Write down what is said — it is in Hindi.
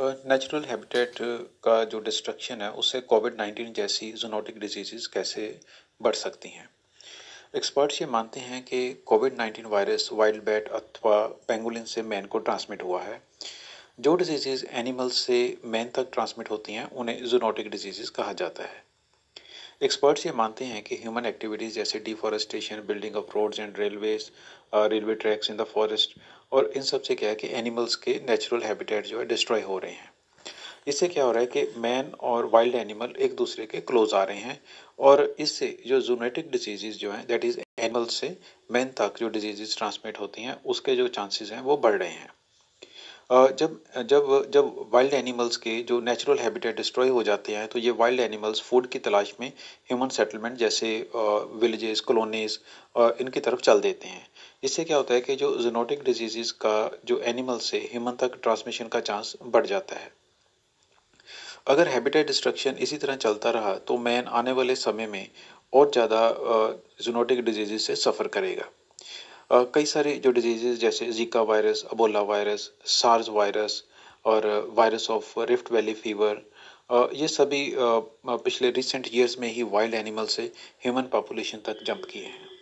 नेचुरल हैबिटेट uh, का जो डिस्ट्रक्शन है उससे कोविड नाइन्टीन जैसी जोनोटिक डिजीज़ कैसे बढ़ सकती हैं एक्सपर्ट्स ये मानते हैं कि COVID nineteen virus wild bat अथवा पेंगुलिन से मैन को ट्रांसमिट हुआ है जो डिजीज़ एनिमल्स से मैन तक ट्रांसमिट होती हैं उन्हें जोनोटिक डिजीज़ कहा जाता है एक्सपर्ट्स ये मानते हैं कि ह्यूमन एक्टिविटीज़ जैसे deforestation building of roads and railways railway tracks in the forest और इन सब से क्या है कि एनिमल्स के नेचुरल हैबिटेट जो है डिस्ट्रॉय हो रहे हैं इससे क्या हो रहा है कि मैन और वाइल्ड एनिमल एक दूसरे के क्लोज आ रहे हैं और इससे जो जूनेटिक डिजीज़ जो हैं दैट इज़ एनिमल से मैन तक जो डिजीज़ ट्रांसमिट होती हैं उसके जो चांसेस हैं वो बढ़ रहे हैं जब जब जब वाइल्ड एनिमल्स के जो नेचुरल हैबिटेट डिस्ट्रॉय हो जाते हैं तो ये वाइल्ड एनिमल्स फूड की तलाश में ह्यूमन सेटलमेंट जैसे विलेजेस कॉलोनीज इनकी तरफ चल देते हैं इससे क्या होता है कि जो जोनोटिक डिजीज़ का जो एनिमल से ह्यूमन तक ट्रांसमिशन का चांस बढ़ जाता है अगर हैबिटेट डिस्ट्रक्शन इसी तरह चलता रहा तो मैन आने वाले समय में और ज़्यादा जोनोटिक डिजीज़ से सफ़र करेगा कई सारे जो डिजीज़ जैसे Zika virus Ebola virus SARS virus और virus of Rift Valley fever ये सभी पिछले रिसेंट ईयर्स में ही वाइल्ड एनिमल से ह्यूमन पॉपुलेशन तक जंप किए हैं